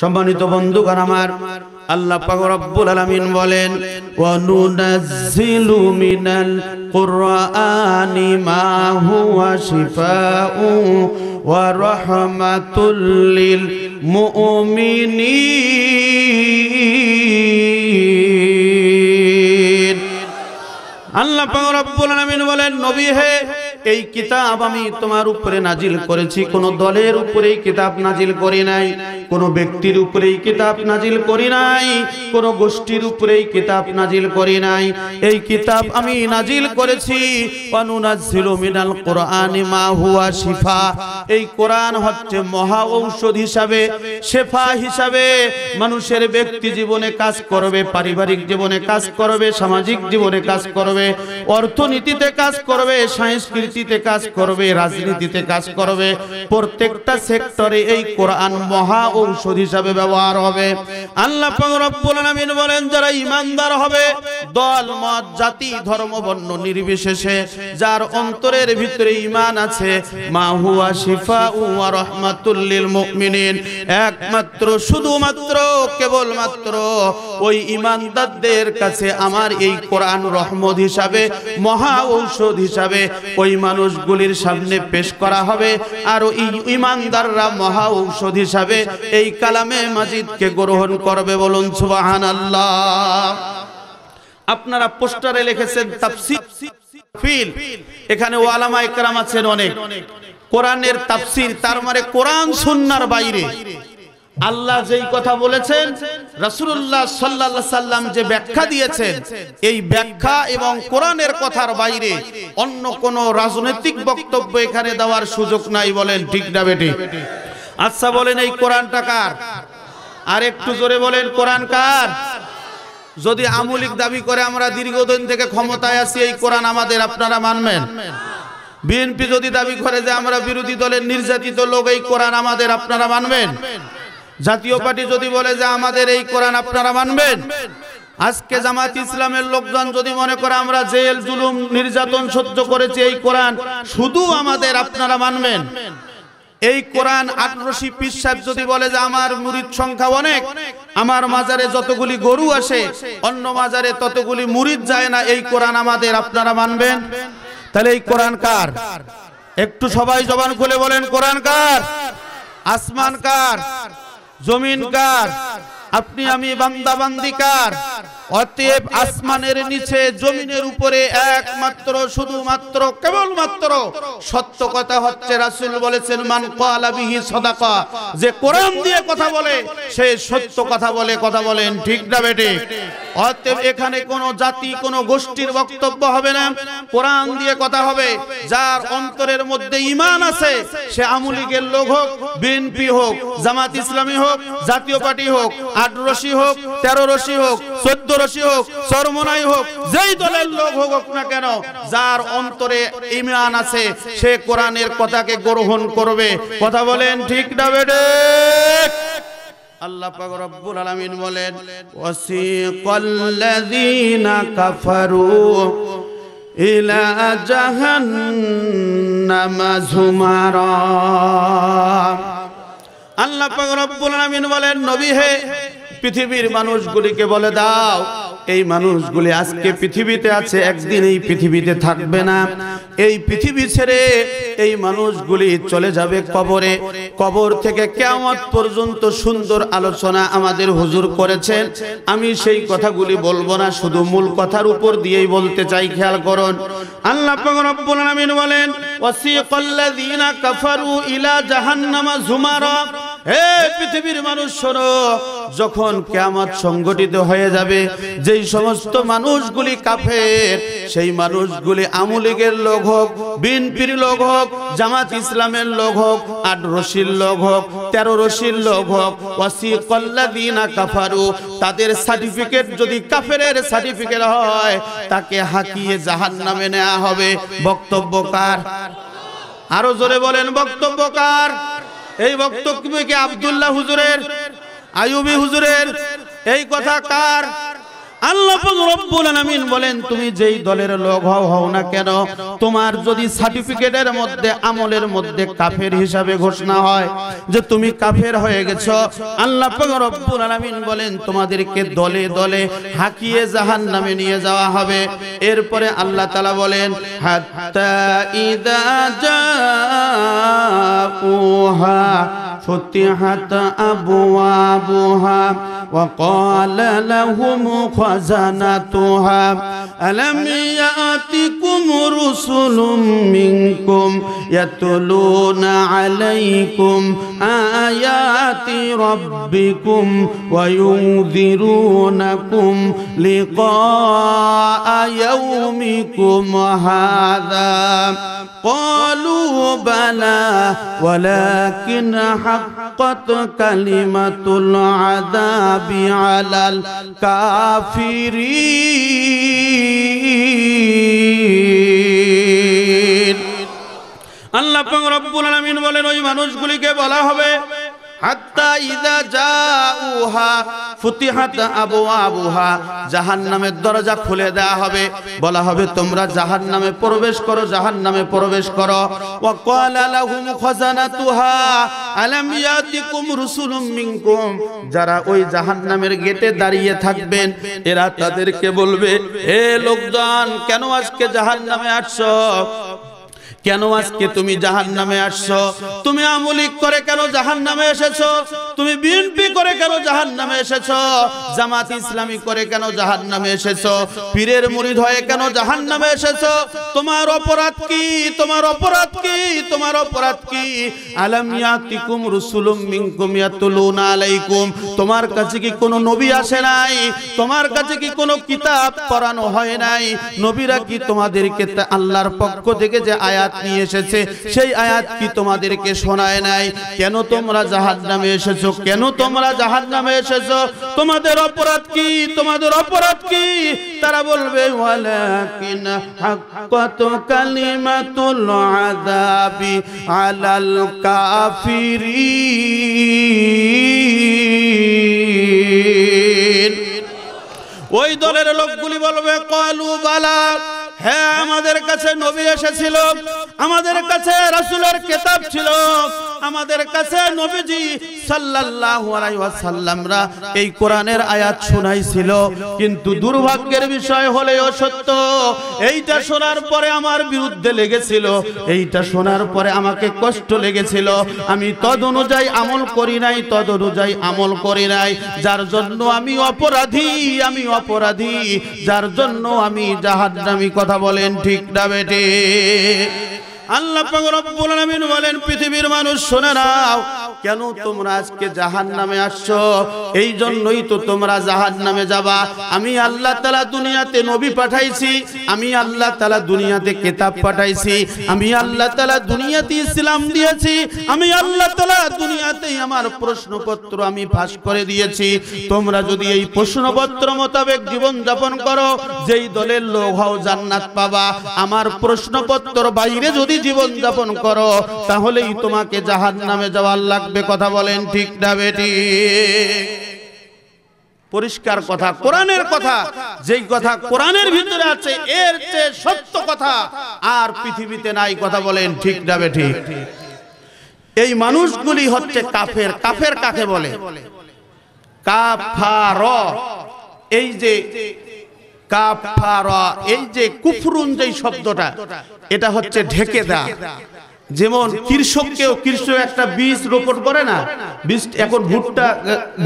সম্মানিত বন্ধুগণ আমার আল্লাহ পাক রব্বুল আলামিন বলেন ওয়া নুনাজ্জিলু মিনাল কুরআনি মা হুয়া শিফাউ ওয়া রাহমাতুল লিল মুমিনিন আল্লাহ পাক রব্বুল আলামিন বলেন নবী হে এই কিতাব আমি তোমার উপরে নাজিল করেছি কোন দলের উপরে কিতাব নাজিল করি নাই কোন ব্যক্তির উপরে কিতাব নাজিল করি নাই কোন গোষ্ঠীর উপরে কিতাব নাজিল করি নাই এই কিতাব আমি নাজিল করেছি মিনাল শিফা এই কোরআন হচ্ছে মহা ঔষধ হিসাবে শেফা হিসাবে মানুষের ব্যক্তি জীবনে কাজ করবে পারিবারিক জীবনে কাজ করবে সামাজিক জীবনে কাজ করবে অর্থনীতিতে কাজ করবে সাংস্কৃতিক কূটনীতিতে কাজ করবে রাজনীতিতে কাজ করবে প্রত্যেকটা সেক্টরে এই কোরআন মহা ঔষধ হিসাবে ব্যবহার হবে আল্লাহ রব্বুল বলেন যারা ইমানদার হবে দল মত জাতি ধর্ম বর্ণ নির্বিশেষে যার অন্তরের ভিতরে ইমান আছে মা হুয়া শিফা ওয়া রহমাতুল্লিল লিল মুমিনিন একমাত্র শুধুমাত্র কেবলমাত্র ওই ইমানদারদের কাছে আমার এই কোরআন রহমত হিসাবে মহা ঔষধ হিসাবে ওই মানুষগুলির সামনে পেশ করা হবে আর ওই ইমানদাররা মহা ঔষধ হিসাবে এই কালামে মাজিদকে গ্রহণ করবে বলুন সুবাহান আল্লাহ আপনারা পোস্টারে লিখেছেন ফিল এখানে ওয়ালামা একরাম আছেন অনেক কোরআনের তাফসির তার মানে কোরআন সুন্নার বাইরে আল্লাহ যেই কথা বলেছেন রাসূলুল্লাহ সাল্লাল্লাহু সাল্লাম যে ব্যাখ্যা দিয়েছেন এই ব্যাখ্যা এবং কোরআনের কথার বাইরে অন্য কোনো রাজনৈতিক বক্তব্য এখানে দেওয়ার সুযোগ নাই বলেন ঠিক না বেটি আচ্ছা বলেন এই কোরআনটা কার আর একটু জোরে বলেন কোরআন কার যদি আমুলিক দাবি করে আমরা দীর্ঘদিন থেকে ক্ষমতায় আছি এই কোরআন আমাদের আপনারা মানবেন বিএনপি যদি দাবি করে যে আমরা বিরোধী দলের নির্যাতিত লোক এই কোরআন আমাদের আপনারা মানবেন জাতীয় পার্টি যদি বলে যে আমাদের এই কোরআন আপনারা মানবেন আজকে জামাত ইসলামের লোকজন যদি মনে করে আমরা জেল জুলুম নির্যাতন সহ্য করেছি এই কোরআন শুধু আমাদের আপনারা মানবেন এই কোরআন আটরশি পিস সাহেব যদি বলে যে আমার মুড়ির সংখ্যা অনেক আমার মাজারে যতগুলি গরু আসে অন্য মাজারে ততগুলি মুরিদ যায় না এই কোরআন আমাদের আপনারা মানবেন তাহলে এই কোরআন কার একটু সবাই জবান খুলে বলেন কোরআন কার আসমান কার জমিন কার আপনি আমি বান্দা বান্দিকার অতএব আসমানের নিচে জমিনের উপরে একমাত্র শুধুমাত্র কেবলমাত্র সত্য কথা হচ্ছে রাসুল বলেছেন মান কালাবিহি সদাকা যে কোরআন দিয়ে কথা বলে সে সত্য কথা বলে কথা বলেন ঠিক না বেটে অতএব এখানে কোন জাতি কোন গোষ্ঠীর বক্তব্য হবে না কোরআন দিয়ে কথা হবে যার অন্তরের মধ্যে ইমান আছে সে আমুলিগের লোক হোক বিএনপি হোক জামাত ইসলামী হোক জাতীয় পার্টি হোক আট রশি হোক তেরো রশি হোক চোদ্দ রসি হোক সরমনাই হোক যেই দলের লোক হোক না কেন যার অন্তরে ইমান আছে সে কোরআনের কথাকে গ্রহণ করবে কথা বলেন ঠিক না বেডে আল্লাহ পাক রব্বুল আলামিন বলেন কাফারু ইলা জাহান্নামা আল্লাহ পাক রব্বুল আলামিন বলেন নবী হে পৃথিবীর মানুষগুলিকে বলে দাও এই মানুষগুলি আজকে পৃথিবীতে আছে একদিন এই পৃথিবীতে থাকবে না এই পৃথিবী ছেড়ে এই মানুষগুলি চলে যাবে কবরে কবর থেকে কেমন পর্যন্ত সুন্দর আলোচনা আমাদের হুজুর করেছেন আমি সেই কথাগুলি বলবো না শুধু মূল কথার উপর দিয়েই বলতে চাই খেয়াল করুন আল্লাহ বলেন ওয়াসিকাল্লাযীনা কাফারু ইলা জাহান্নামা যুমারা পৃথিবীর মানুষ শোনো যখন কেয়ামত সংগঠিত হয়ে যাবে যেই সমস্ত মানুষগুলি কাফের সেই মানুষগুলি আমুলিগের লোক হোক বিনপির লোক হোক জামাত ইসলামের লোক হোক আট রশির লোক হোক তেরো রশির লোক হোক ওয়াসি কল্লাদিনা কাফারু তাদের সার্টিফিকেট যদি কাফের সার্টিফিকেট হয় তাকে হাকিয়ে জাহান নামে নেওয়া হবে বক্তব্যকার আরো জোরে বলেন বক্তব্যকার কার এই বক্তব্য কি আবদুল্লাহ হুজুরের আয়ুবি হুজুরের এই কথা কার আল্লাহ রব্বুল আলামিন বলেন তুমি যেই দলের লোক হও হও না কেন তোমার যদি সার্টিফিকেটের মধ্যে আমলের মধ্যে কাফের হিসাবে ঘোষণা হয় যে তুমি কাফের হয়ে গেছো আল্লাহ রব্বুল আলামিন বলেন তোমাদেরকে দলে দলে হাকিয়ে জাহান্নামে নিয়ে যাওয়া হবে এরপরে আল্লাহ তাআলা বলেন হাত্তা ইদা জাউহা فتحت أبوابها وقال لهم خزنتها ألم يأتكم رسل منكم يتلون عليكم آيات ربكم وينذرونكم لقاء يومكم هذا قالوا بلى ولكن حق হাক্কাত কালিমাতুল আযাবি আলাল কাফিরিন আল্লাহ পাক রব্বুল আলামিন বলেন ওই মানুষগুলিকে বলা হবে দরজা খুলে দেয়া হবে বলা হবে তোমরা জাহান্নামে প্রবেশ করো জাহান্নামে প্রবেশ করো যারা ওই জাহান্নামের গেটে দাঁড়িয়ে থাকবেন এরা তাদেরকে বলবে হে লোকদান কেন আজকে জাহান্নামে আসছ কেন আজকে তুমি জাহান নামে আসছো তুমি আমলিক করে কেন জাহান নামে এসেছো তুমি বিএনপি করে কেন জাহান নামে এসেছো জামাত ইসলামী করে কেন জাহান নামে এসেছো পীরের মুরিদ হয়ে কেন জাহান নামে এসেছো তোমার অপরাধ কি তোমার অপরাধ কি তোমার অপরাধ কি আলাম ইয়াতিকুম রুসুলুম মিনকুম ইয়াতুলুনা আলাইকুম তোমার কাছে কি কোনো নবী আসে নাই তোমার কাছে কি কোনো কিতাব পড়ানো হয় নাই নবীরা কি তোমাদেরকে আল্লাহর পক্ষ থেকে যে আয়াত আয়াত নিয়ে এসেছে সেই আয়াত কি তোমাদেরকে শোনায় নাই কেন তোমরা জাহাজ নামে এসেছো কেন তোমরা জাহাজ নামে এসেছো তোমাদের অপরাধ কি তোমাদের অপরাধ কি তারা বলবে ওয়ালাকিন হাক্কাত কালিমাতুল আযাবি আলাল কাফিরিন ওই দলের লোকগুলি বলবে কলু বালা হ্যাঁ আমাদের কাছে নবী এসেছিল আমাদের কাছে রাসুলের কেতাব ছিল আমাদের কাছে নবীজি এই কোরআনের আয়াত শোনাইছিল কিন্তু দুর্ভাগ্যের বিষয় হলেও সত্য এইটা শোনার পরে আমার বিরুদ্ধে লেগেছিল এইটা শোনার পরে আমাকে কষ্ট লেগেছিল আমি তদ অনুযায়ী আমল করি নাই তদ অনুযায়ী আমল করি নাই যার জন্য আমি অপরাধী আমি অপরাধী যার জন্য আমি জাহান্নামি কথা বলেন ঠিক না বেটে আল্লাহ রব্বুল বলেন পৃথিবীর মানুষ শোনে না কেন তোমরা আজকে জাহান নামে আসছো এই জন্যই তো তোমরা জাহান নামে যাবা আমি আল্লাহ তালা দুনিয়াতে নবী পাঠাইছি আমি আল্লাহ তালা দুনিয়াতে কেতাব পাঠাইছি আমি আল্লাহ তালা দুনিয়াতে ইসলাম দিয়েছি আমি আল্লাহ তালা দুনিয়াতেই আমার প্রশ্নপত্র আমি ফাঁস করে দিয়েছি তোমরা যদি এই প্রশ্নপত্র মোতাবেক জীবন যাপন করো যেই দলের লোক হও জান্নাত পাবা আমার প্রশ্নপত্র বাইরে যদি জীবন যাপন করো তাহলেই তোমাকে জাহান নামে যাওয়ার লাগবে লাগবে কথা বলেন ঠিক না বেটি পরিষ্কার কথা কোরআনের কথা যেই কথা কোরআনের ভিতরে আছে এর চেয়ে সত্য কথা আর পৃথিবীতে নাই কথা বলেন ঠিক না বেটি এই মানুষগুলি হচ্ছে কাফের কাফের কাকে বলে কাফার এই যে কাফার এই যে কুফরুন যেই শব্দটা এটা হচ্ছে ঢেকে দেয়া যেমন কৃষককেও কৃষক একটা বীজ রোপণ করে না বীজ এখন ভুট্টা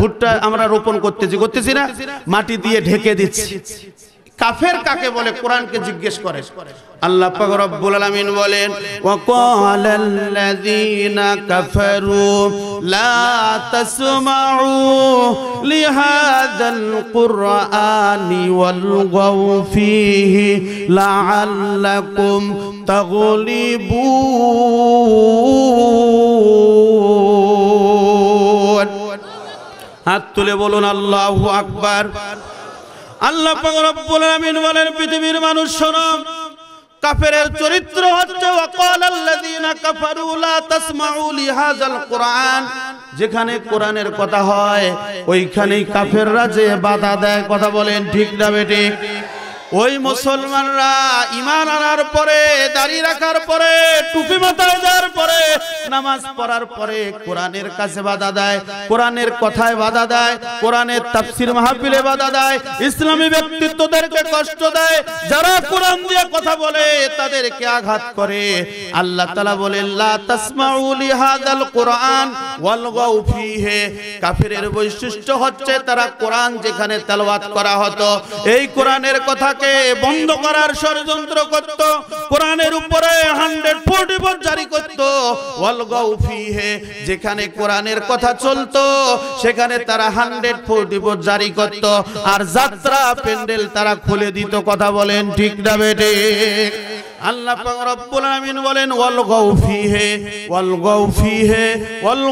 ভুট্টা আমরা রোপণ করতেছি করতেছি না মাটি দিয়ে ঢেকে দিচ্ছি কাফের কাকে বলে কোরআনকে জিজ্ঞেস করে আল্লাহ পাক রব্বুল আলামিন বলেন ওয়াকালাল লাযিনা কাফারু লা তাসমাউ লিহাযাল কুরআনি ওয়াল গাউ ফীহি লাআল্লাকুম তাগলিবুন হাত তুলে বলুন আল্লাহু আকবার আল্লাহ রব্বুল আমিন বলেন পৃথিবীর মানুষ শোনো কাফেরের চরিত্র হচ্ছে ওয়াকাল আল্লাযীনা কাফারু লা তাসমাউ লিহাযাল কুরআন যেখানে কোরআনের কথা হয় ওইখানেই কাফেররা যে বাধা দেয় কথা বলেন ঠিক না বেটি ওই মুসলমানরা ইমান আনার পরে দাড়ি রাখার পরে টুপি মাথায় দেওয়ার পরে নামাজ পড়ার পরে কোরআনের কাছে বাধা দেয় কোরআনের কথায় বাধা দেয় কোরআনের তাফসির মাহফিলে বাধা দেয় ইসলামী ব্যক্তিত্বদেরকে কষ্ট দেয় যারা কোরআন দিয়ে কথা বলে তাদেরকে আঘাত করে আল্লাহ তাআলা বলে লা তাসমাউ লিহাদাল কোরআন ওয়ালগাউ ফিহি কাফিরের বৈশিষ্ট্য হচ্ছে তারা কোরআন যেখানে তেলাওয়াত করা হতো এই কোরআনের কথা তাকে বন্ধ করার ষড়যন্ত্র করত কোরআনের উপরে হান্ড্রেড ফোর্টি ফোর জারি করতো যেখানে কোরআনের কথা চলতো সেখানে তারা হান্ড্রেড ফোর্টি ফোর জারি করত আর যাত্রা প্যান্ডেল তারা খুলে দিত কথা বলেন ঠিক না বেটে আল্লাহ রব্বুল আমিন বলেন ওয়াল ওয়াল ওয়াল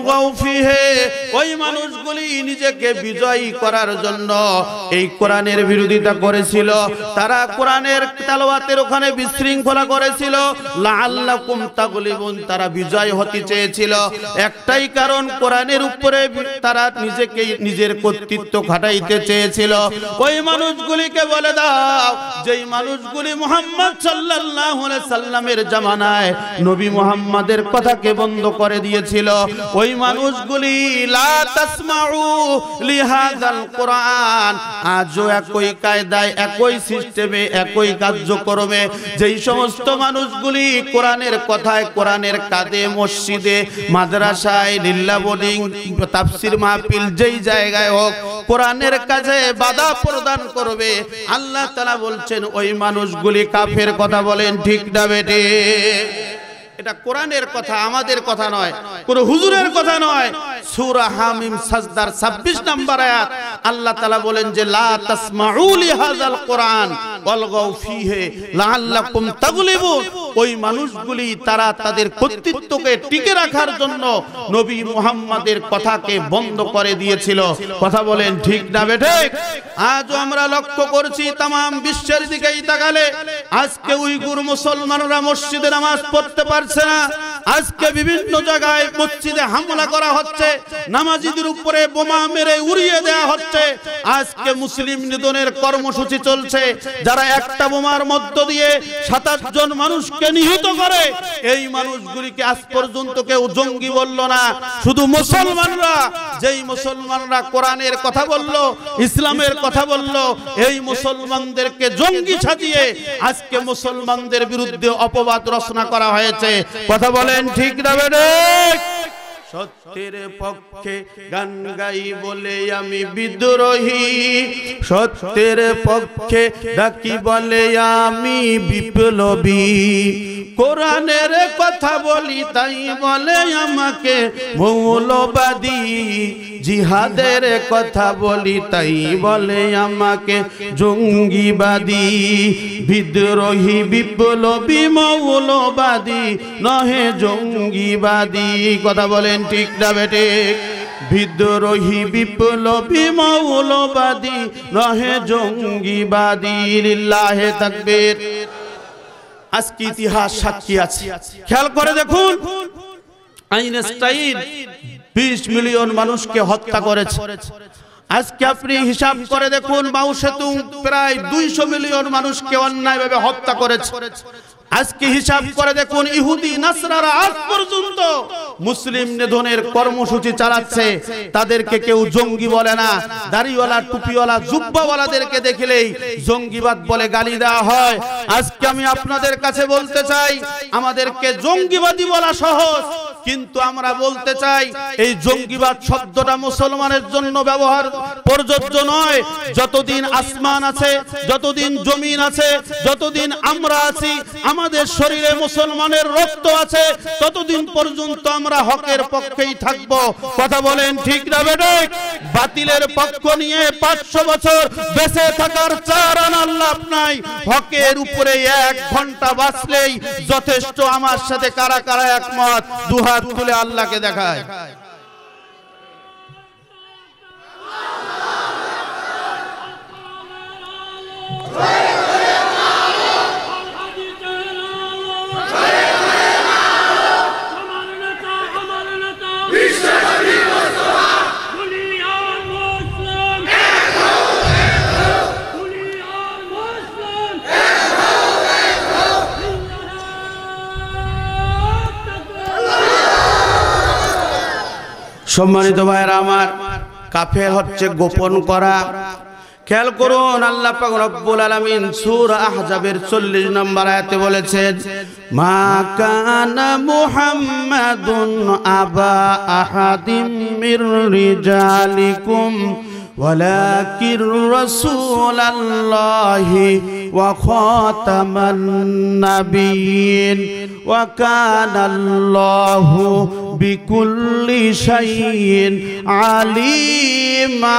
ওই মানুষগুলি নিজেকে বিজয়ী করার জন্য এই কোরআনের বিরোধিতা করেছিল তারা কোরআনের তালওয়াতের ওখানে বিশৃঙ্খলা করেছিল তারা বিজয় হতে চেয়েছিল একটাই কারণ কোরআনের উপরে তারা নিজেকে নিজের কর্তৃত্ব খাটাইতে চেয়েছিল ওই মানুষগুলিকে বলে দাও যেই মানুষগুলি মোহাম্মদ সাল্লামের জামানায় নবী মুহাম্মাদের কথাকে বন্ধ করে দিয়েছিল ওই মানুষগুলি আজও একই কায়দায় একই সিস্টেমে একই কার্যক্রমে যেই সমস্ত মানুষগুলি কোরআনের কথায় কোরআনের মসজিদে মাদ্রাসায় যেই জায়গায় হোক কোরআনের কাজে বাধা প্রদান করবে আল্লাহ তাআলা বলছেন ওই মানুষগুলি কাফের কথা বলেন ঠিক না বেটে এটা কোরআনের কথা আমাদের কথা নয় কোন হুজুরের কথা নয় সুরা হামিম সাজদার 26 নম্বর আয়াত আল্লাহ তাআলা বলেন যে লা তাসমাউ লিহাযাল কোরআন ওয়ালগাউ ফিহি লাআল্লাকুম তাগলিবুন ওই মানুষগুলি তারা তাদের কর্তৃত্বকে টিকে রাখার জন্য নবী মুহাম্মাদের কথাকে বন্ধ করে দিয়েছিল কথা বলেন ঠিক না বেঠিক আজ আমরা লক্ষ্য করছি তাম বিশ্বের দিকেই তাকালে আজকে উইগুর মুসলমানরা মসজিদে নামাজ পড়তে পারছে পারছে না আজকে বিভিন্ন জায়গায় মসজিদে হামলা করা হচ্ছে নামাজিদের উপরে বোমা মেরে উড়িয়ে দেয়া হচ্ছে আজকে মুসলিম নিধনের কর্মসূচি চলছে যারা একটা বোমার মধ্য দিয়ে সাতাশ জন মানুষকে নিহিত করে এই মানুষগুলিকে আজ পর্যন্ত কেউ জঙ্গি বলল না শুধু মুসলমানরা যেই মুসলমানরা কোরআনের কথা বলল ইসলামের কথা বলল এই মুসলমানদেরকে জঙ্গি সাজিয়ে আজকে মুসলমানদের বিরুদ্ধে অপবাদ রচনা করা হয়েছে কথা বলেন ঠিক না সত্যের পক্ষে গান গাই বলে আমি বিদ্রোহী সত্যের পক্ষে ডাকি বলে আমি বিপ্লবী কোরআনের কথা বলি তাই বলে আমাকে মৌলবাদী জিহাদের কথা বলি তাই বলে আমাকে জঙ্গিবাদী বিদ্রোহী বিপ্লবী মৌলবাদী নহে জঙ্গিবাদী কথা বলেন ঠিক না বেটিক বিদ্রোহী বিপ্লবী মৌলবাদী নহে জঙ্গিবাদী হে তাকবীর আজকে ইতিহাস সাক্ষী আছে খেয়াল করে দেখুন আইনস্টাইন বিশ মিলিয়ন মানুষকে হত্যা করেছে আজকে আপনি হিসাব করে দেখুন মাউ সেতু প্রায় দুইশো মিলিয়ন মানুষকে অন্যায়ভাবে হত্যা করেছে আজকে হিসাব করে দেখুন ইহুদি নাসরারা আজ পর্যন্ত মুসলিম নিধনের কর্মসূচি চালাচ্ছে তাদেরকে কেউ জঙ্গি বলে না দাড়িওয়ালা টুপিওয়ালা জুব্বাওয়ালাদেরকে দেখলেই জঙ্গিবাদ বলে গালি দেওয়া হয় আজকে আমি আপনাদের কাছে বলতে চাই আমাদেরকে জঙ্গিবাদী বলা সহজ কিন্তু আমরা বলতে চাই এই জঙ্গিবাদ শব্দটা মুসলমানের জন্য ব্যবহার প্রযোজ্য নয় যতদিন আসমান আছে যতদিন জমিন আছে যতদিন আমরা আছি আমাদের শরীরে মুসলমানের রক্ত আছে ততদিন পর্যন্ত আমরা হকের পক্ষেই থাকব কথা বলেন ঠিক না বেটে বাতিলের পক্ষ নিয়ে পাঁচশো বছর বেঁচে থাকার চার আনার লাভ নাই হকের উপরে এক ঘন্টা বাঁচলেই যথেষ্ট আমার সাথে কারা কারা একমত দুহার হাত তুলে আল্লাহকে দেখায় Yeah. সম্মানিত ভাইয়ের আমার কাফে হচ্ছে গোপন করা খেয়াল করুন আল্লাহ পাক রব্বুল আলামিন সূরা আহজাবের 40 নম্বর আয়াতে বলেছেন মা কানা মুহাম্মাদুন আবা আহাদিম মির রিজালিকুম ولكن رسول الله وخاتم النبيين وكان الله بكل شيء عليما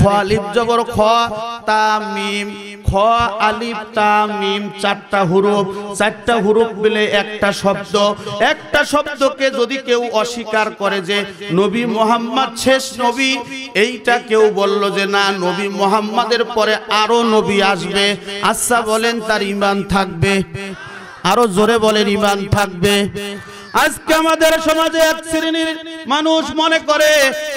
খ খ খ আলিফ চারটা হুরুপ চারটা একটা শব্দ একটা শব্দকে যদি কেউ অস্বীকার করে যে নবী মোহাম্মদ শেষ নবী এইটা কেউ বলল যে না নবী মোহাম্মদের পরে আরো নবী আসবে আচ্ছা বলেন তার ইমান থাকবে আরো জোরে বলেন ইমান থাকবে আজকে আমাদের সমাজে এক শ্রেণীর মানুষ মনে করে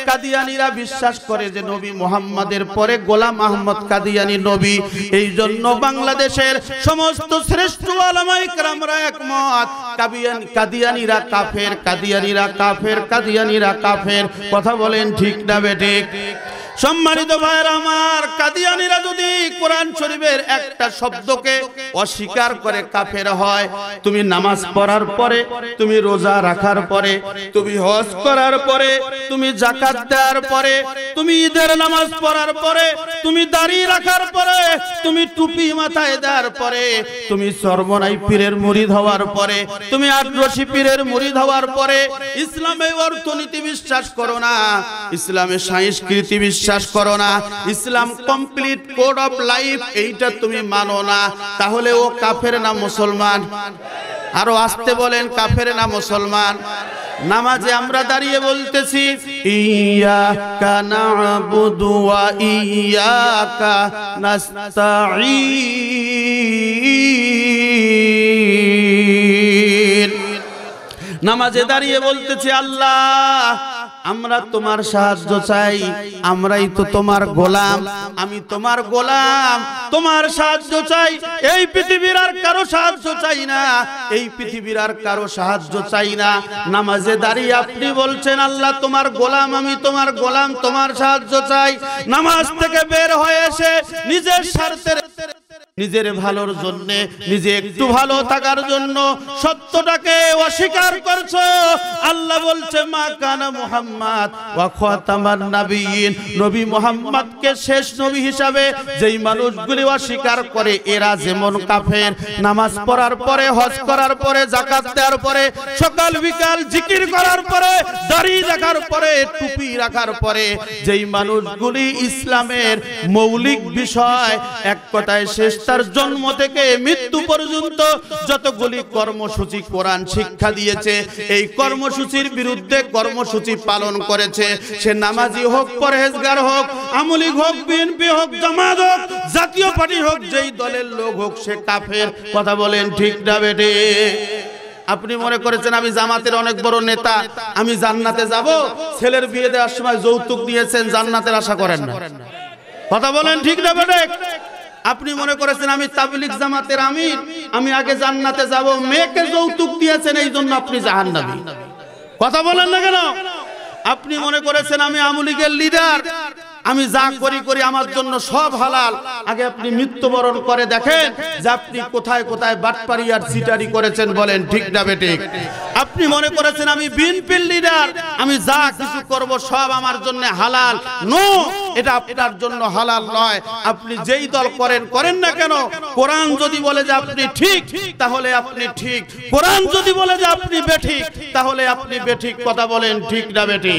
কাদিয়ানিরা বিশ্বাস করে যে নবী মোহাম্মদের পরে গোলাম আহমদ কাদিয়ানি নবী এই জন্য বাংলাদেশের সমস্ত শ্রেষ্ঠ আলামাইকরামরা একমত কাবিয়ান কাদিয়ানিরা কাফের কাদিয়ানিরা কাফের কাদিয়ানিরা কাফের কথা বলেন ঠিক না বেঠিক সম্মানিত ভাইয়ের আমার কাদিয়ানিরা যদি কোরআন শরীফের একটা শব্দকে অস্বীকার করে কাফের হয় তুমি নামাজ পড়ার পরে তুমি রোজা রাখার পরে তুমি হজ করার পরে তুমি জাকাত দেওয়ার পরে তুমি ঈদের নামাজ পড়ার পরে তুমি দাড়ি রাখার পরে তুমি টুপি মাথায় দেওয়ার পরে তুমি সর্বনাই পীরের মুরিদ হওয়ার পরে তুমি আটরশি পীরের মুরিদ হওয়ার পরে ইসলামে অর্থনীতি বিশ্বাস করো না ইসলামে সংস্কৃতি বিশ্বাস বিশ্বাস করো না Islam complete code of life এইটা তুমি মানো না তাহলে ও কাফের না মুসলমান আরো আসতে বলেন কাফের না মুসলমান নামাজে আমরা দাঁড়িয়ে বলতেছি ইয়াকা নাবুদু ওয়া ইয়াকা নাস্তাঈন নামাজে দাঁড়িয়ে বলতেছি আল্লাহ আমরা তোমার সাহায্য চাই আমরাই তো তোমার গোলাম আমি তোমার গোলাম তোমার সাহায্য চাই এই পৃথিবীর আর কারো সাহায্য চাই না এই পৃথিবীর আর কারো সাহায্য চাই না নামাজে দাঁড়িয়ে আপনি বলছেন আল্লাহ তোমার গোলাম আমি তোমার গোলাম তোমার সাহায্য চাই নামাজ থেকে বের হয়ে এসে নিজের স্বার্থের নিজের ভালোর জন্য নিজে একটু ভালো থাকার জন্য সত্যটাকে অস্বীকার করছো আল্লাহ বলছে মা কানা মুহাম্মদ ওয়া খাতামান নবী মুহাম্মদকে শেষ নবী হিসাবে যেই মানুষগুলি অস্বীকার করে এরা যেমন কাফের নামাজ পড়ার পরে হজ করার পরে যাকাত দেওয়ার পরে সকাল বিকাল জিকির করার পরে দাড়ি রাখার পরে টুপি রাখার পরে যেই মানুষগুলি ইসলামের মৌলিক বিষয় এক কথায় শেষ তার জন্ম থেকে মৃত্যু পর্যন্ত যতগুলি কর্মসূচি কোরআন শিক্ষা দিয়েছে এই কর্মসূচির বিরুদ্ধে কর্মসূচি পালন করেছে সে নামাজি হোক পরহেজগার হোক আমলিক হোক বিএনপি হোক জামাত হোক জাতীয় পার্টি হোক যেই দলের লোক হোক সে কাফের কথা বলেন ঠিক না বেটে আপনি মনে করেছেন আমি জামাতের অনেক বড় নেতা আমি জান্নাতে যাব ছেলের বিয়ে দেওয়ার সময় যৌতুক দিয়েছেন জান্নাতের আশা করেন না কথা বলেন ঠিক না বেটে আপনি মনে করেছেন আমি তাবলিক জামাতের আমির আমি আগে জান্নাতে যাব মেয়েকে যৌতুক দিয়েছেন এই জন্য আপনি জাহান্নাবি কথা বলেন না কেন আপনি মনে করেছেন আমি আমলিগের লিডার আমি যা করি করি আমার জন্য সব হালাল আগে আপনি মৃত্যুবরণ করে দেখেন যে আপনি কোথায় কোথায় বাটপারি আর সিটারি করেছেন বলেন ঠিক না বেটিক আপনি মনে করেছেন আমি বিএনপির লিডার আমি যা কিছু করব সব আমার জন্য হালাল নো এটা আপনার জন্য হালাল নয় আপনি যেই দল করেন করেন না কেন কোরআন যদি বলে যে আপনি ঠিক তাহলে আপনি ঠিক কোরআন যদি বলে যে আপনি বেঠিক তাহলে আপনি বেঠিক কথা বলেন ঠিক না বেঠিক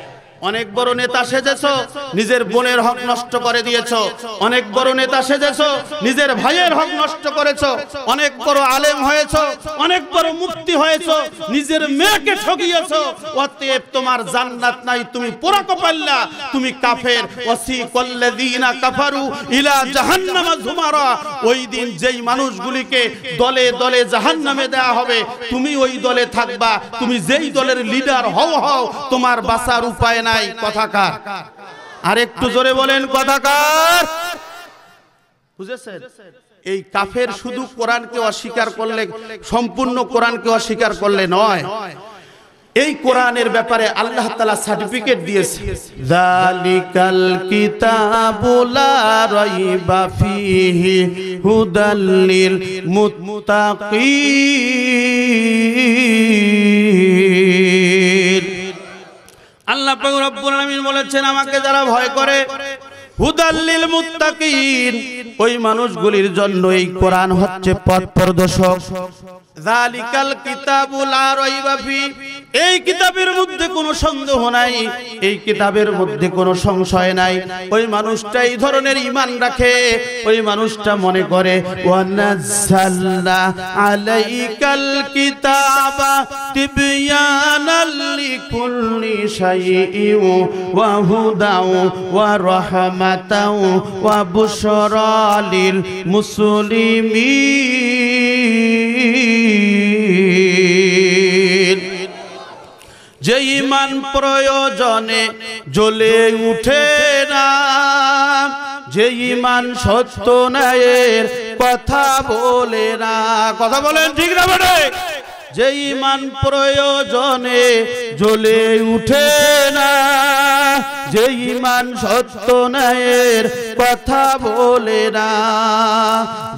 অনেক বড় নেতা সেজেছ নিজের বোনের হক নষ্ট করে দিয়েছ অনেক বড় নেতা সেজেছ নিজের ভাইয়ের হক নষ্ট করেছ অনেক বড় আলেম হয়েছ অনেক বড় মুক্তি হয়েছ নিজের মেয়েকে ঠকিয়েছ অতএব তোমার জান্নাত নাই তুমি পোড়া পাল্লা তুমি কাফের ওয়াসি দিনা কাফারু ইলা জাহান্নামা যুমারা ওই দিন যেই মানুষগুলিকে দলে দলে জাহান্নামে দেয়া হবে তুমি ওই দলে থাকবা তুমি যেই দলের লিডার হও হও তোমার বাসার উপায় না নাই কথাকার আর একটু জোরে বলেন কথাকার বুঝেছেন এই কাফের শুধু কোরআনকে অস্বীকার করলে সম্পূর্ণ কোরআনকে অস্বীকার করলে নয় এই কোরআনের ব্যাপারে আল্লাহ তালা সার্টিফিকেট দিয়েছে জালিকাল কিতাবুলা রাইবা ফিহি হুদাল্লিল মুত্তাকিন আল্লাহ রব্বুল বলেছেন আমাকে যারা ভয় করে ওই মানুষগুলির জন্য এই কোরআন হচ্ছে পথ প্রদর্শক জালিকাল কিতাবুল আর এই কিতাবের মধ্যে কোনো সন্দেহ নাই এই কিতাবের মধ্যে কোনো সংশয় নাই ওই মানুষটা এই ধরনের ইমান রাখে ওই মানুষটা মনে করে ওয়ানাজ্জালনা আলাইকাল কিতাবা তিবয়ানাল লিকুল্লি শাইইন ওয়া হুদাও ওয়া রাহমাতাও ওয়া বুশরা লিল মুসলিমিন যে ইমান প্রয়োজনে জ্বলে উঠে না যে ইমান সত্য ন্যায়ের কথা বলে না কথা বলেন ঠিক না বলে যে ইমান প্রয়োজনে জ্বলে উঠে না যে ইমান সত্য নায়ের কথা বলে না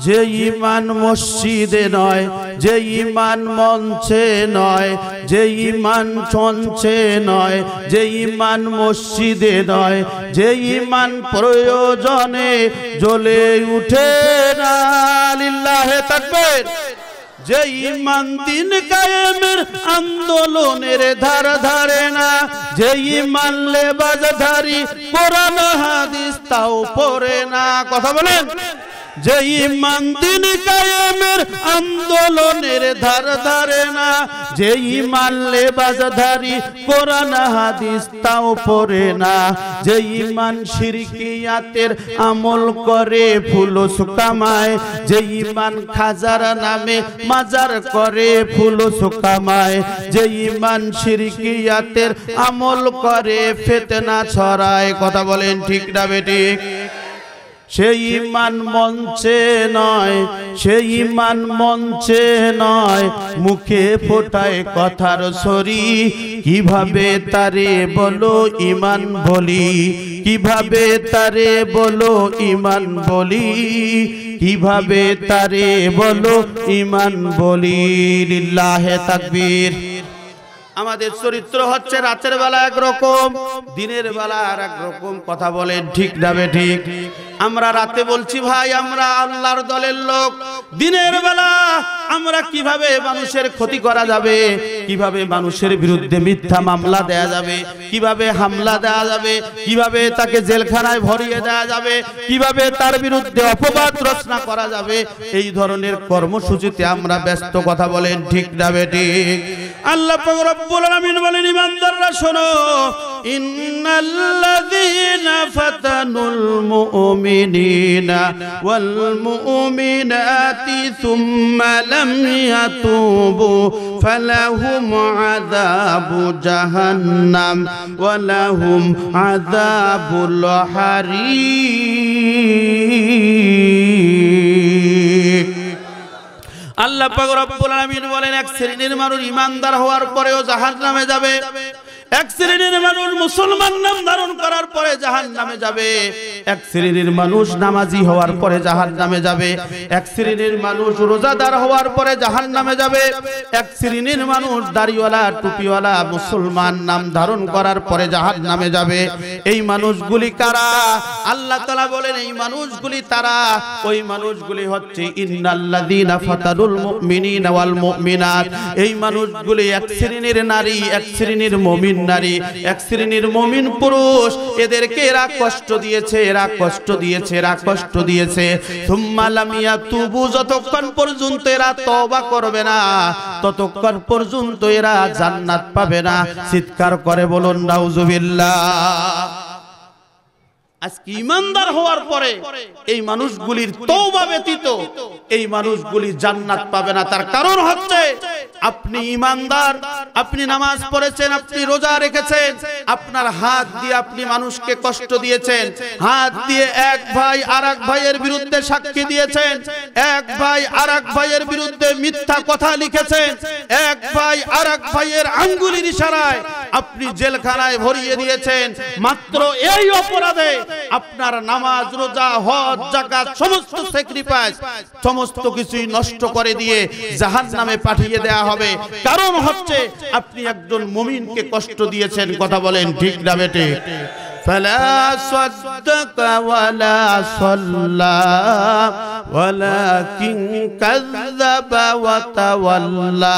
যে ইমান মসজিদে নয় যে ইমান মঞ্চে নয় যে ইমান সঞ্চে নয় যে ইমান মসজিদে নয় যে ইমান প্রয়োজনে জ্বলে উঠে না হে তাকবে যে ইমান দিন কায়েমের আন্দোলনের ধার ধারে না যে ইমান লেবাজধারী কোরআন হাদিস তাও পড়ে না কথা বলেন যে ইমান দিন কায়েমের আন্দোলনের ধার ধারে না যে ইমান লেবাসধারী কোরআন হাদিস তাও পড়ে না যে ইমান শিরকিয়াতের আমল করে ফুল সুকামায় যে ইমান খাজার নামে মাজার করে ফুল সুকামায় যে ইমান শিরকিয়াতের আমল করে ফেতনা ছড়ায় কথা বলেন ঠিক না বেটি সেই ইমান মঞ্চে নয় সেই ইমান মঞ্চে নয় মুখে ফোটায় কথার সরি কিভাবে তারে বলো ইমান বলি কিভাবে তারে বলো ইমান বলি কিভাবে তারে বলো ইমান বলি লিল্লাহে তাকবীর আমাদের চরিত্র হচ্ছে রাতের বেলা একরকম দিনের বেলা আর একরকম কথা বলেন ঠিক না ঠিক আমরা রাতে বলছি ভাই আমরা আল্লাহর দলের লোক দিনের বেলা আমরা কিভাবে মানুষের ক্ষতি করা যাবে কিভাবে মানুষের বিরুদ্ধে মিথ্যা মামলা দেয়া যাবে কিভাবে হামলা দেয়া যাবে কিভাবে তাকে জেলখানায় ভরিয়ে দেয়া যাবে কিভাবে তার বিরুদ্ধে অপবাদ রচনা করা যাবে এই ধরনের কর্মসূচিতে আমরা ব্যস্ত কথা বলেন ঠিক না ঠিক الله رب العالمين من در شنو إن الذين فتنوا المؤمنين والمؤمنات ثم لم يتوبوا فلهم عذاب جهنم ولهم عذاب الحريق আল্লাহ পাক রব্বুল আলামিন বলেন এক শ্রেণীর মানুষ ইমানদার হওয়ার পরেও জাহান্নামে যাবে এক শ্রেণীর মানুষ মুসলমান নাম ধারণ করার পরে জাহান্নামে যাবে এক শ্রেণীর মানুষ নামাজি হওয়ার পরে জাহান নামে যাবে এক শ্রেণীর মানুষ রোজাদার হওয়ার পরে জাহান নামে যাবে এক শ্রেণীর মানুষ দাড়িওয়ালা টুপিওয়ালা মুসলমান নাম ধারণ করার পরে জাহান নামে যাবে এই মানুষগুলি কারা আল্লাহ তালা বলেন এই মানুষগুলি তারা ওই মানুষগুলি হচ্ছে ইন্নাল্লাদিনা ফাতারুল মুমিনিনা ওয়াল মুমিনাত এই মানুষগুলি এক শ্রেণীর নারী এক শ্রেণীর মুমিন নারী এক শ্রেণীর মুমিন পুরুষ এদেরকে এরা কষ্ট দিয়েছে এরা কষ্ট দিয়েছে এরা কষ্ট দিয়েছে সুম্মালামিয়া তুবু যতক্ষণ পর্যন্ত এরা তবা করবে না ততক্ষণ পর্যন্ত এরা জান্নাত পাবে না চিৎকার করে বলুন নাউজুবিল্লাহ আজকে ইমানদার হওয়ার পরে এই মানুষগুলির ব্যতীত এই মানুষগুলি জান্নাত পাবে না তার কারণ হচ্ছে আপনি ইমানদার আপনি নামাজ পড়েছেন আপনি রোজা রেখেছেন আপনার হাত দিয়ে আপনি মানুষকে কষ্ট দিয়েছেন হাত দিয়ে এক ভাই এক ভাইয়ের বিরুদ্ধে সাক্ষী দিয়েছেন এক ভাই এক ভাইয়ের বিরুদ্ধে মিথ্যা কথা লিখেছেন এক ভাই এক ভাইয়ের আঙ্গুলির ইশারায় আপনি জেলখানায় ভরিয়ে দিয়েছেন মাত্র এই অপরাধে আপনার নামাজ রোজা হজ জাকাত সমস্ত স্যাক্রিফাইস সমস্ত কিছুই নষ্ট করে দিয়ে জাহান নামে পাঠিয়ে দেয়া হবে কারণ হচ্ছে আপনি একজন মুমিনকে কষ্ট দিয়েছেন কথা বলেন ঠিক না বেটে فلا صدق ولا صلى ولكن كذب وتولى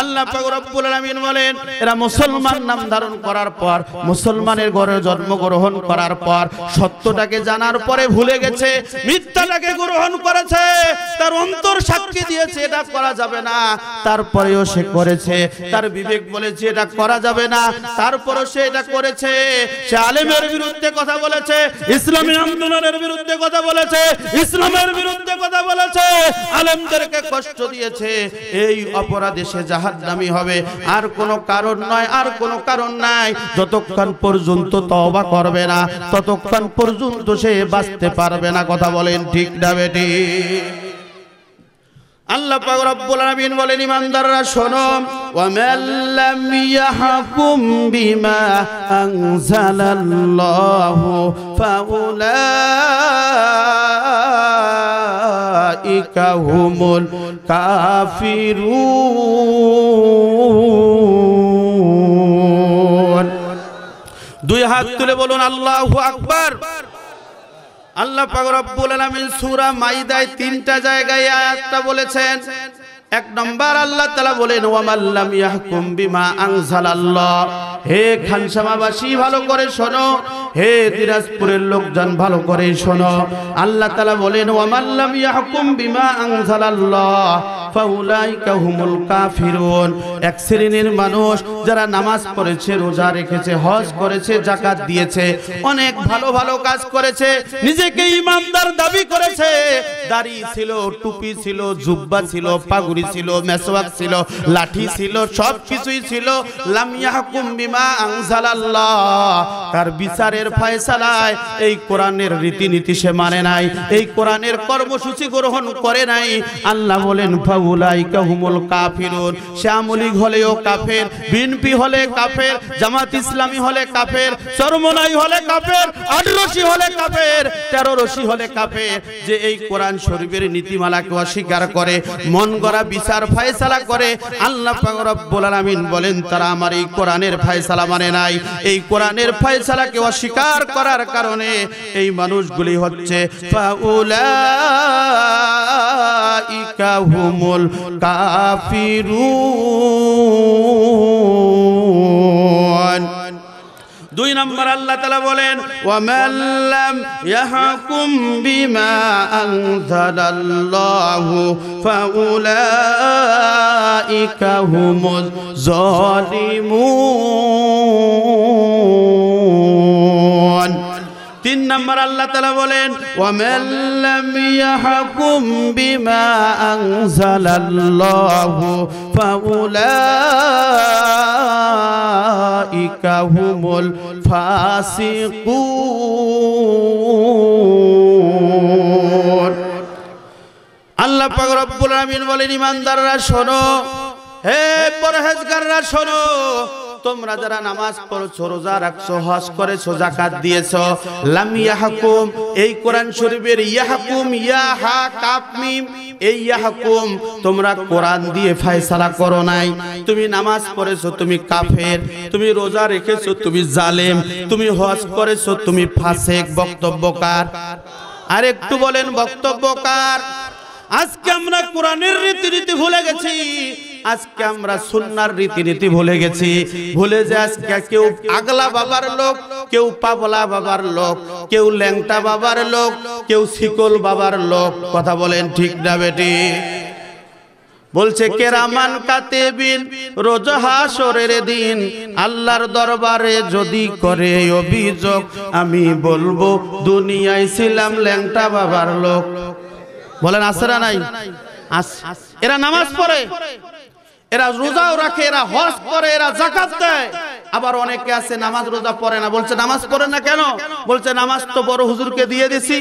আল্লাহ পাক রব্বুল আলামিন বলেন এরা মুসলমান নাম ধারণ করার পর মুসলমানের ঘরে জন্মগ্রহণ করার পর সত্যটাকে জানার পরে ভুলে গেছে মিথ্যাটাকে গ্রহণ করেছে তার অন্তর সাক্ষী দিয়েছে এটা করা যাবে না তারপরেও সে করেছে তার বিবেক বলেছে এটা করা যাবে না তারপরেও সে এটা করেছে সে ইসলামের বিরুদ্ধে কথা বলেছে ইসলামী আন্দোলনের বিরুদ্ধে কথা বলেছে ইসলামের বিরুদ্ধে কথা বলেছে আলেমদেরকে কষ্ট দিয়েছে এই অপরাধে সে জাহান্নামী হবে আর কোনো কারণ নয় আর কোনো কারণ নাই যতক্ষণ পর্যন্ত তওবা করবে না ততক্ষণ পর্যন্ত সে বাঁচতে পারবে না কথা বলেন ঠিক না বেটি আল্লাহ পাক রব্বুল আলামিন বলেন ইমানদাররা শোনো ومن لم يحكم بما أنزل الله فأولئك هم الكافرون দুই হাত তুলে বলুন আল্লাহ আকবার আল্লাহ পাক রব্বুল আলামিন সূরা মাইদায় তিনটা জায়গায় আয়াতটা বলেছেন এক নম্বর আল্লাহ তালা বলেন ওয়ামাল্লাম ইয়াহকুম বিমা আংসাল আল্লাহ হে খানসামাবাসী ভালো করে শোনো হে দিনাজপুরের লোকজন ভালো করে শোনো আল্লাহ তালা বলেন ইয়াহকুম বিমা এক শ্রেণীর মানুষ যারা নামাজ পড়েছে রোজা রেখেছে হজ করেছে জাকাত দিয়েছে অনেক ভালো ভালো কাজ করেছে নিজেকে ইমানদার দাবি করেছে দাড়ি ছিল টুপি ছিল জুব্বা ছিল পাগুড়ি ছিল মেসওয়াক ছিল লাঠি ছিল সব কিছুই ছিল লামিয়া হাকুম বিমা তার বিচারের ফয়সালায় এই কোরআনের রীতিনীতি সে মানে নাই এই কোরআনের কর্মসূচি গ্রহণ করে নাই আল্লাহ বলেন ফাউলাইকা হুমুল কাফিরুন শ্যামলিক হলেও কাফের বিনপি হলে কাফের জামাত ইসলামী হলে কাফের চরমনাই হলে কাফের আটরসি হলে কাফের তেরোরশি হলে কাফের যে এই কোরআন শরীফের নীতিমালাকে অস্বীকার করে মন গড়া বিচার ফয়সালা করে আল্লাহ বলেন তারা আমার এই কোরআনের ফয়সালা ফয়সালা মানে নাই এই কোরআনের ফয়সালাকে অস্বীকার করার কারণে এই মানুষগুলি হচ্ছে দুই নম্বর আল্লাহ তাআলা বলেন ওয়া ওয়ামাল্লাম ইয়াহকুম বিমা আনযালাল্লাহু ফাউলাইকা হুমুজ জালিমুন নাম্বার আল্লাহ তালা বলেন ওয়ামেল্লামিয়াহকুম বিমা আল্লাহ পাগরবুল আমিন বলেন ইমানদাররা শোনো হে পরহেজগাররা শোনো তোমরা যারা নামাজ পড়ছো রোজা রাখছো হজ করেছো যাকাত দিয়েছো লাম ইয়াহকুম এই কোরআন শরীফের ইয়াহকুম ইয়াহা কাপ মিম এই ইয়াহকুম তোমরা কোরআন দিয়ে ফয়সালা করো নাই তুমি নামাজ পড়েছো তুমি কাফের তুমি রোজা রেখেছো তুমি জালেম তুমি হজ করেছো তুমি ফাসেক বক্তব্যকার আর একটু বলেন বক্তব্যকার আজকে আমরা কোরআনের রীতিনীতি ভুলে গেছি আজকে আমরা সুন্নার রীতিনীতি ভুলে গেছি ভুলে যে আজকে কেউ আগলা বাবার লোক কেউ পাবলা বাবার লোক কেউ ল্যাংটা বাবার লোক কেউ শিকল বাবার লোক কথা বলেন ঠিক না বেটি বলছে কেরামান বিন রোজ হাসরের দিন আল্লাহর দরবারে যদি করে অভিযোগ আমি বলবো দুনিয়ায় ছিলাম ল্যাংটা বাবার লোক বলেন আসরা নাই এরা নামাজ পড়ে এরা রোজাও রাখে এরা হজ করে এরা জাকাত দেয় আবার অনেকে আছে নামাজ রোজা পড়ে না বলছে নামাজ পড়ে না কেন বলছে নামাজ তো বড় হুজুরকে দিয়ে দিছি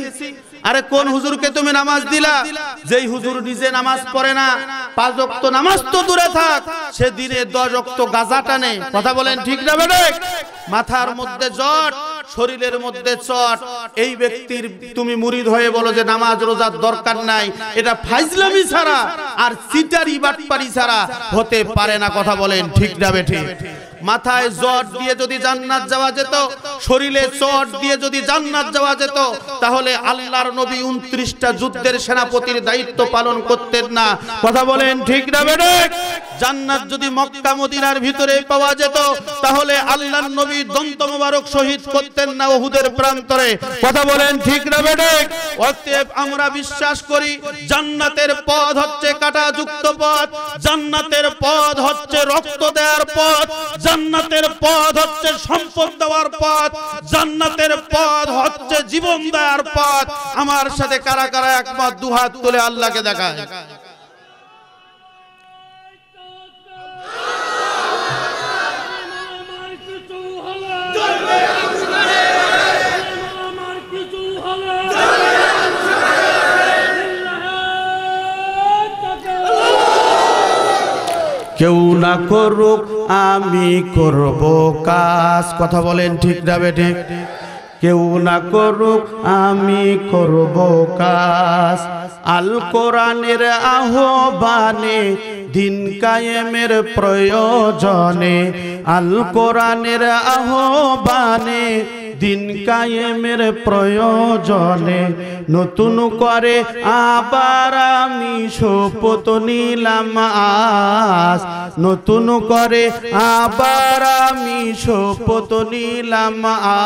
আরে কোন হুজুরকে তুমি নামাজ দিলা যেই হুজুর নিজে নামাজ পড়ে না পাঁচ অক্ত নামাজ তো দূরে থাক সে দিনে দশ অক্ত গাজা টানে কথা বলেন ঠিক না বেড়ে মাথার মধ্যে জট শরীরের মধ্যে চট এই ব্যক্তির তুমি মুরিদ হয়ে বলো যে নামাজ রোজার দরকার নাই এটা ফাইজলামি ছাড়া আর সিটারি বাটপারি ছাড়া হতে পারে না কথা বলেন ঠিক না বেঠিক মাথায় জট দিয়ে যদি জান্নাত যাওয়া যেত শরীরে চট দিয়ে যদি জান্নাত যাওয়া যেত তাহলে আল্লাহর নবী উনত্রিশটা যুদ্ধের সেনাপতির দায়িত্ব পালন করতেন না কথা বলেন ঠিক না বেড়ে জান্নাত যদি মক্কা মদিনার ভিতরে পাওয়া যেত তাহলে আল্লাহর নবী দন্ত মোবারক শহীদ করতেন না ওহুদের প্রান্তরে কথা বলেন ঠিক না বেড়ে অতএব আমরা বিশ্বাস করি জান্নাতের পথ হচ্ছে কাটা যুক্ত পথ জান্নাতের পথ হচ্ছে রক্ত দেওয়ার পথ জান্নাতের পথ হচ্ছে সম্পদ দেওয়ার পথ জান্নাতের পথ হচ্ছে জীবন দেওয়ার পথ আমার সাথে কারা কারা একবার দুহাত তুলে আল্লাহকে দেখায় কেউ না করুক আমি করব কাজ কথা বলেন ঠিক না বেঠে কেউ না করুক আমি করব কাজ আল কোরআনের আহ্বানে দিন কায়েমের প্রয়োজনে আল কোরআনের আহ্বানে দিন কায়েমের প্রয়োজনে নতুন করে আবার আমি শপথ নিলাম আস নতুন করে আবার আমি শপথ নিলাম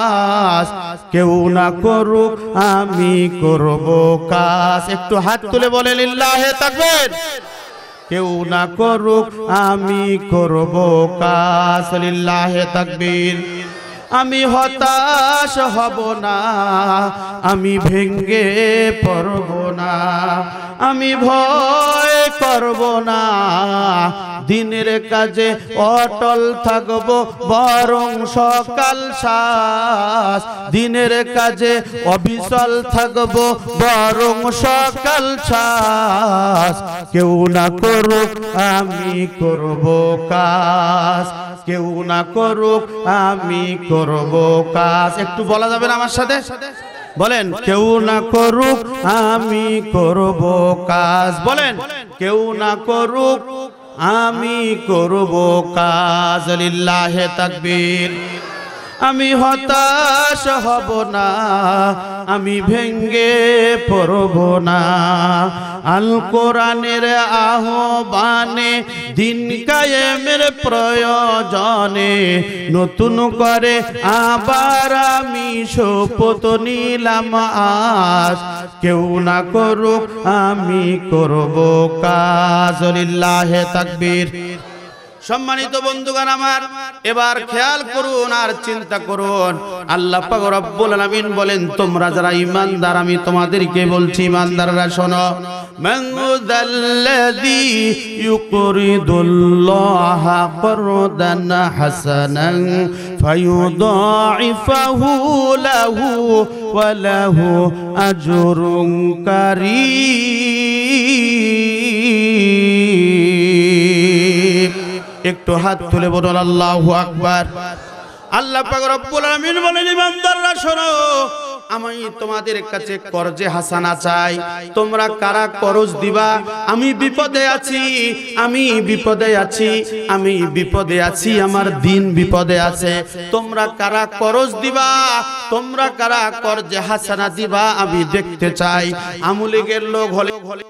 আস কেউ না করুক আমি করব কাজ একটু হাত তুলে বলে লিল্লাহে তাকবীর কেউ না করুক আমি করব কাজ লিল্লাহে তাকবীর আমি হতাশ হব না আমি ভেঙ্গে পড়ব না আমি ভয় করব না দিনের কাজে অটল থাকব বরং সকাল শ্বাস দিনের কাজে অবিচল থাকব বরং সকাল শ্বাস কেউ না করুক আমি করব কাজ কেউ না করুক আমি করব করব কাজ একটু বলা যাবে না আমার সাথে বলেন কেউ না করুক আমি করব কাজ বলেন কেউ না করুক আমি করব কাজ লিল্লাহে তাকবীর আমি হতাশ হব না আমি ভেঙ্গে পড়ব না আল কোরআনের আহ্বানে দিন কায়েমের প্রয়োজনে নতুন করে আবার আমি শপথ নিলাম আস কেউ না করুক আমি করব কাজ লিল্লাহে তাকবীর সম্মানিত বন্ধুগণ আমার এবার খেয়াল করুন আর চিন্তা করুন আল্লাহ পাক রব্বুল আলামিন বলেন তোমরা যারা ইমানদার আমি তোমাদেরকে বলছি ইমানদাররা শোনো মানযাল্লাযী ইউকরিদুল্লাহ করদান হাসানান ফায়ুদাইফাহু লাহু ওয়া আজরুন কারীম একটু হাত তুলে বলুন আল্লাহ আকবার আল্লাহ রব্বুল আমি তোমাদের কাছে করজে হাসানা চাই তোমরা কারা করজ দিবা আমি বিপদে আছি আমি বিপদে আছি আমি বিপদে আছি আমার দিন বিপদে আছে তোমরা কারা করজ দিবা তোমরা কারা করজে হাসানা দিবা আমি দেখতে চাই আমুলিগের লোক হলে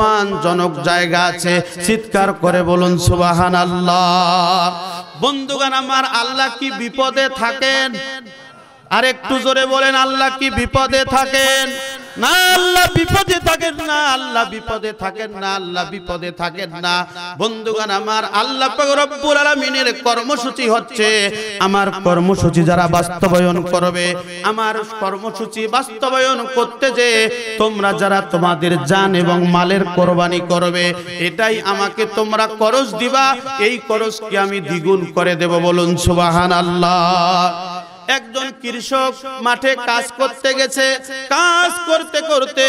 সম্মানজনক জায়গা আছে চিৎকার করে বলুন সুবাহান আল্লাহ বন্ধুগান আমার আল্লাহ কি বিপদে থাকেন আর একটু জোরে বলেন আল্লাহ কি বিপদে থাকেন না আল্লাহ বিপদে থাকেন না আল্লাহ বিপদে থাকেন না আল্লাহ বিপদে থাকেন না বন্ধুগণ আমার আল্লাহ রব্বুল আলামিনের কর্মসূচি হচ্ছে আমার কর্মসূচি যারা বাস্তবায়ন করবে আমার কর্মসূচি বাস্তবায়ন করতে যে তোমরা যারা তোমাদের জান এবং মালের কোরবানি করবে এটাই আমাকে তোমরা করজ দিবা এই করসকে আমি দ্বিগুণ করে দেব বলুন সুবহানাল্লাহ একজন কৃষক মাঠে কাজ করতে গেছে কাজ করতে করতে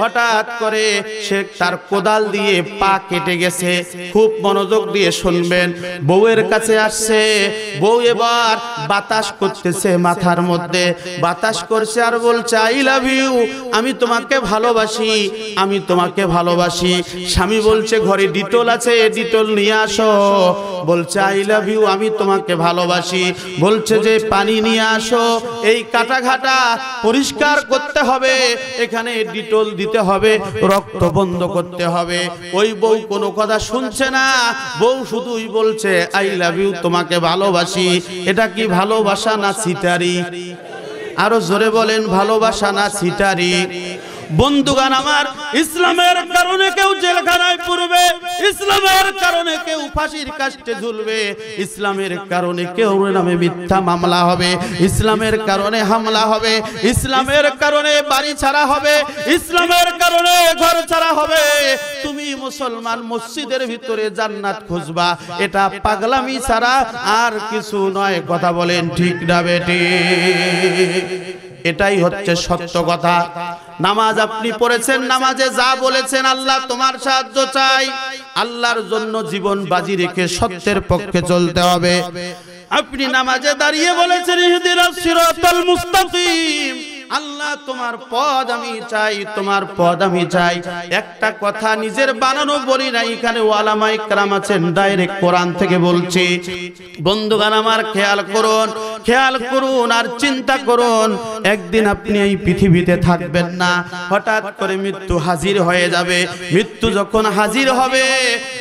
হঠাৎ করে সে তার কোদাল দিয়ে পা কেটে গেছে খুব মনোযোগ দিয়ে শুনবেন বউয়ের কাছে আসছে বউ এবার বাতাস করতেছে মাথার মধ্যে বাতাস করছে আর বলছে আই লাভ ইউ আমি তোমাকে ভালোবাসি আমি তোমাকে ভালোবাসি স্বামী বলছে ঘরে ডিটল আছে ডিটল নিয়ে আসো বলছে আই লাভ ইউ আমি তোমাকে ভালোবাসি বলছে যে পানি নিয়ে আসো এই কাটাঘাটা পরিষ্কার করতে হবে এখানে ডিটল দিতে হবে রক্ত বন্ধ করতে হবে ওই বউ কোনো কথা শুনছে না বউ শুধুই বলছে আই লাভ ইউ তোমাকে ভালোবাসি এটা কি ভালোবাসা না সিটারি আরো জোরে বলেন ভালোবাসা না সিটারি বন্ধুগান আমার ইসলামের কারণে কেউ জেলখানায় পড়বে ইসলামের কারণে কেউ ফাঁসির কাস্টে ঝুলবে ইসলামের কারণে কেউ নামে মিথ্যা মামলা হবে ইসলামের কারণে হামলা হবে ইসলামের কারণে বাড়ি ছাড়া হবে ইসলামের কারণে ঘর ছাড়া হবে তুমি মুসলমান মসজিদের ভিতরে জান্নাত খুঁজবা এটা পাগলামি ছাড়া আর কিছু নয় কথা বলেন ঠিক না বেটি এটাই হচ্ছে সত্য কথা নামাজ আপনি পড়েছেন নামাজে যা বলেছেন আল্লাহ তোমার সাহায্য চাই আল্লাহর জন্য জীবন বাজি রেখে সত্যের পক্ষে চলতে হবে আপনি নামাজে দাঁড়িয়ে বলেছেন আল্লাহ তোমার পদ আমি চাই তোমার পদ আমি চাই একটা কথা নিজের বানানো বলি না এখানে ওয়ালামাই কারাম আছেন ডাইরেক্ট কোরআন থেকে বলছি বন্ধুগান আমার খেয়াল করুন খেয়াল করুন আর চিন্তা করুন একদিন আপনি এই পৃথিবীতে থাকবেন না হঠাৎ করে মৃত্যু হাজির হয়ে যাবে মৃত্যু যখন হাজির হবে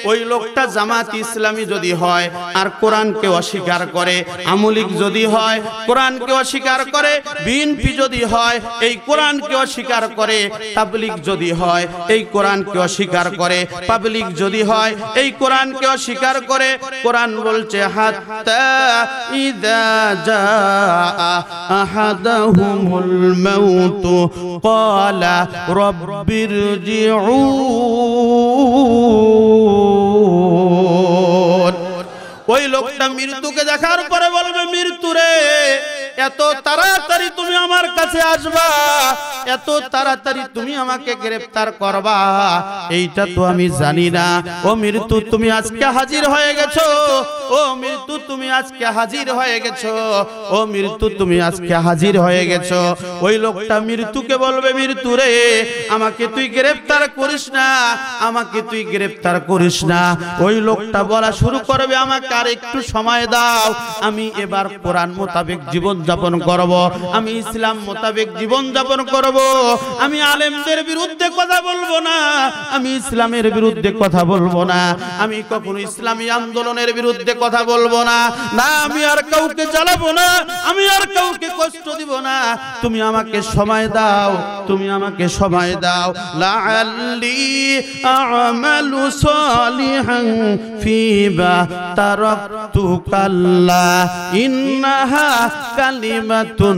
ওই লোকটা জামাত ইসলামী যদি হয় আর কোরআনকে অস্বীকার করে আমলিক যদি হয় কোরআনকে অস্বীকার করে বিএনপি যদি হয় হয় এই কোরআন কে অস্বীকার করে তাবলিক যদি হয় এই কোরআন কে অস্বীকার করে পাবলিক যদি হয় এই কোরআন কে অস্বীকার করে কোরআন বলছে হাত্তা ওই লোকটা মৃত্যুকে দেখার পরে বলবে মৃত্যু রে এত তাড়াতাড়ি তুমি আমার কাছে আসবা এত তাড়াতাড়ি তুমি আমাকে গ্রেফতার করবা এইটা তো আমি জানি না ও মৃত্যু তুমি আজকে হাজির হয়ে গেছো ও মৃত্যু তুমি আজকে হাজির হয়ে গেছো ও মৃত্যু তুমি আজকে হাজির হয়ে গেছো ওই লোকটা মৃত্যুকে বলবে মৃত্যু রে আমাকে তুই গ্রেফতার করিস না আমাকে তুই গ্রেফতার করিস না ওই লোকটা বলা শুরু করবে আমাকে আর একটু সময় দাও আমি এবার কোরআন মোতাবেক জীবন জীবনযাপন করব আমি ইসলাম মোতাবেক জীবনযাপন করব আমি আলেমদের বিরুদ্ধে কথা বলবো না আমি ইসলামের বিরুদ্ধে কথা বলবো না আমি কখনো ইসলামী আন্দোলনের বিরুদ্ধে কথা বলবো না না আমি আর কাউকে চালাবো না আমি আর কাউকে কষ্ট দিব না তুমি আমাকে সময় দাও তুমি আমাকে সময় দাও লাআল্লি আ'মালু সালিহান ফিবা তারাকতু কাল্লা ইন্নাহা একটু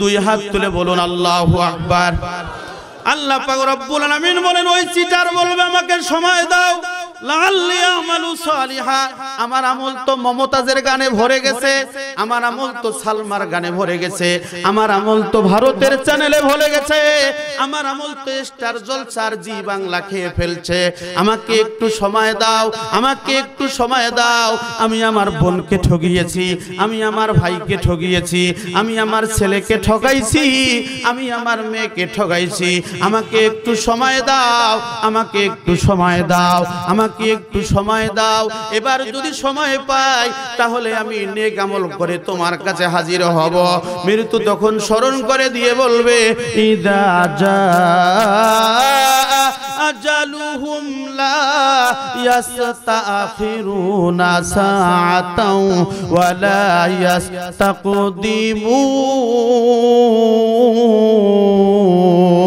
দুই হাত তুলে বলুন আল্লাহ আকবার আল্লাহ পাক রব্বুল আলামিন বলেন ওই চিটার বলবে আমাকে সময় দাও আমার আমল তো মমতাজের গানে ভরে গেছে আমার আমল তো সালমার গানে ভরে গেছে আমার আমল তো ভারতের চ্যানেলে ভরে গেছে আমার আমল তো স্টার জলসার জি বাংলা খেয়ে ফেলছে আমাকে একটু সময় দাও আমাকে একটু সময় দাও আমি আমার বোনকে ঠগিয়েছি আমি আমার ভাইকে ঠগিয়েছি আমি আমার ছেলেকে ঠগাইছি আমি আমার মেয়েকে ঠগাইছি আমাকে একটু সময় দাও আমাকে একটু সময় দাও আমাকে আমাকে একটু সময় দাও এবার যদি সময় পাই তাহলে আমি নেক আমল করে তোমার কাছে হাজির হব মৃত্যু তখন স্মরণ করে দিয়ে বলবে ইদা